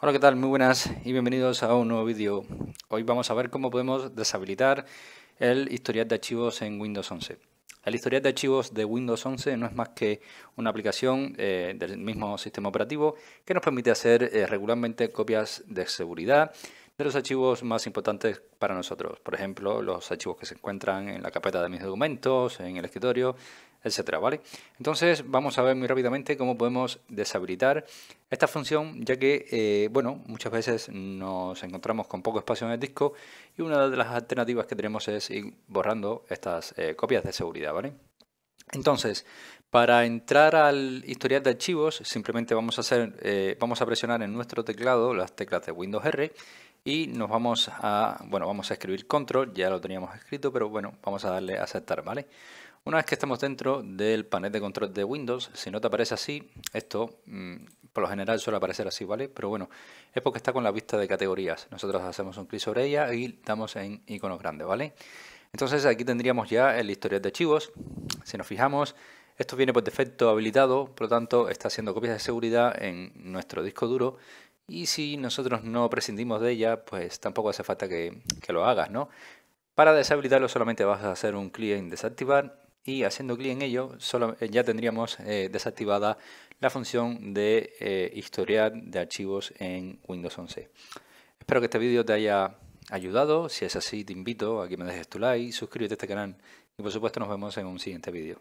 Hola, ¿qué tal? Muy buenas y bienvenidos a un nuevo vídeo. Hoy vamos a ver cómo podemos deshabilitar el historial de archivos en Windows 11. El historial de archivos de Windows 11 no es más que una aplicación eh, del mismo sistema operativo que nos permite hacer eh, regularmente copias de seguridad, de los archivos más importantes para nosotros. Por ejemplo, los archivos que se encuentran en la carpeta de mis documentos, en el escritorio, etcétera, ¿vale? Entonces vamos a ver muy rápidamente cómo podemos deshabilitar esta función, ya que, eh, bueno, muchas veces nos encontramos con poco espacio en el disco y una de las alternativas que tenemos es ir borrando estas eh, copias de seguridad, ¿vale? Entonces, para entrar al historial de archivos, simplemente vamos a, hacer, eh, vamos a presionar en nuestro teclado las teclas de Windows R y nos vamos a, bueno, vamos a escribir control, ya lo teníamos escrito, pero bueno, vamos a darle a aceptar, ¿vale? Una vez que estamos dentro del panel de control de Windows, si no te aparece así, esto mm, por lo general suele aparecer así, ¿vale? Pero bueno, es porque está con la vista de categorías. Nosotros hacemos un clic sobre ella y damos en iconos grandes, ¿vale? Entonces aquí tendríamos ya el historial de archivos. Si nos fijamos, esto viene por defecto habilitado, por lo tanto está haciendo copias de seguridad en nuestro disco duro y si nosotros no prescindimos de ella, pues tampoco hace falta que, lo hagas, ¿no? Para deshabilitarlo solamente vas a hacer un clic en desactivar y haciendo clic en ello eh, ya tendríamos eh, desactivada la función de eh, historiar de archivos en Windows 11. Espero que este vídeo te haya ayudado. Si es así, te invito a que me dejes tu like, suscríbete a este canal y por supuesto nos vemos en un siguiente vídeo.